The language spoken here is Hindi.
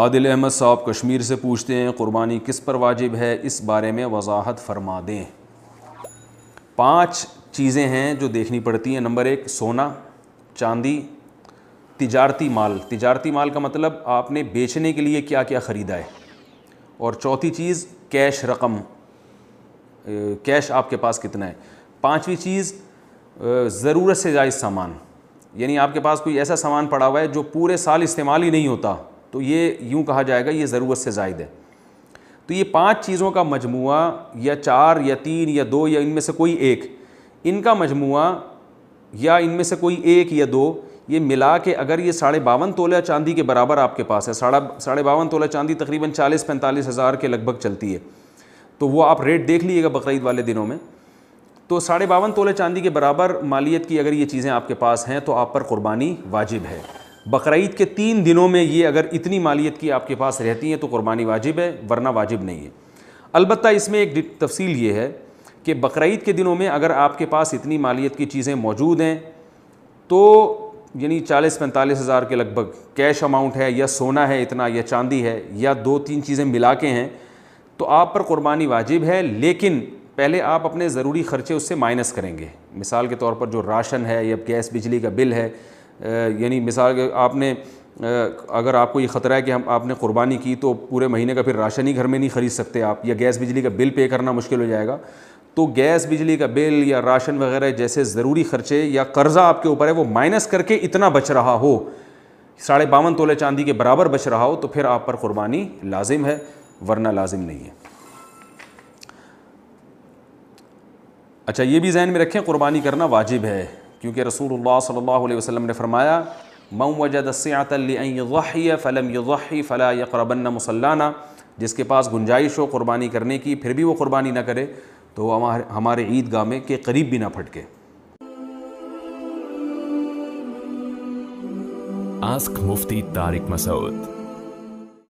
आदिल अहमद साहब कश्मीर से पूछते हैं कुर्बानी किस पर वाजिब है इस बारे में वजाहत फरमा दें पाँच चीज़ें हैं जो देखनी पड़ती हैं नंबर एक सोना चांदी तजारती माल तजारती माल का मतलब आपने बेचने के लिए क्या क्या ख़रीदा है और चौथी चीज़ कैश रकम कैश आपके पास कितना है पाँचवीं चीज़ ज़रूरत से जायज़ सामान यानी आपके पास कोई ऐसा सामान पड़ा हुआ है जो पूरे साल इस्तेमाल ही नहीं होता तो ये यूँ कहा जाएगा ये ज़रूरत से जायद है तो ये पांच चीज़ों का मजमू या चार या तीन या दो या इनमें से कोई एक इनका मजमू या इनमें से कोई एक या दो ये मिला के अगर ये साढ़े बावन तोला चांदी के बराबर आपके पास है साढ़ा साढ़े बावन तोला चांदी तकरीबन चालीस पैंतालीस हज़ार के लगभग चलती है तो वो आप रेट देख लीजिएगा बकरीद वाले दिनों में तो साढ़े बावन तोले चांदी के बराबर मालियत की अगर ये चीज़ें आपके पास हैं तो आप पर क़ुरबानी वाजिब है बकरीद के तीन दिनों में ये अगर इतनी मालियत की आपके पास रहती हैं तो कुर्बानी वाजिब है वरना वाजिब नहीं है अलबत् इसमें एक तफसील ये है कि बकरीद के दिनों में अगर आपके पास इतनी मालियत की चीज़ें मौजूद हैं तो यानी चालीस पैंतालीस हज़ार के लगभग कैश अमाउंट है या सोना है इतना या चांदी है या दो तीन चीज़ें मिला के हैं तो आप पर कुर्बानी वाजिब है लेकिन पहले आप अपने ज़रूरी ख़र्चे उससे माइनस करेंगे मिसाल के तौर पर जो राशन है या गैस बिजली का बिल है यानी मिसाल के आपने अगर आपको ये ख़तरा है कि हम आपने कुर्बानी की तो पूरे महीने का फिर राशन ही घर में नहीं ख़रीद सकते आप या गैस बिजली का बिल पे करना मुश्किल हो जाएगा तो गैस बिजली का बिल या राशन वगैरह जैसे ज़रूरी खर्चे या कर्ज़ा आपके ऊपर है वो माइनस करके इतना बच रहा हो साढ़े बावन तोले चांदी के बराबर बच रहा हो तो फिर आप पर कुर्बानी लाजिम है वरना लाजिम नहीं है अच्छा ये भी जहन में रखें कुर्बानी करना वाजिब है क्योंकि रसूल सल्ह वसम ने फरमाया मऊ वजद फ़लम यही फ़ला यकरबन मुसलाना जिसके पास गुंजाइश हो क़ुरबानी करने की फिर भी वो क़ुरबानी ना करे तो हमारे हमारे ईदगाह में के करीब भी ना फटके आस्क मुफ्ती तारिक मसूद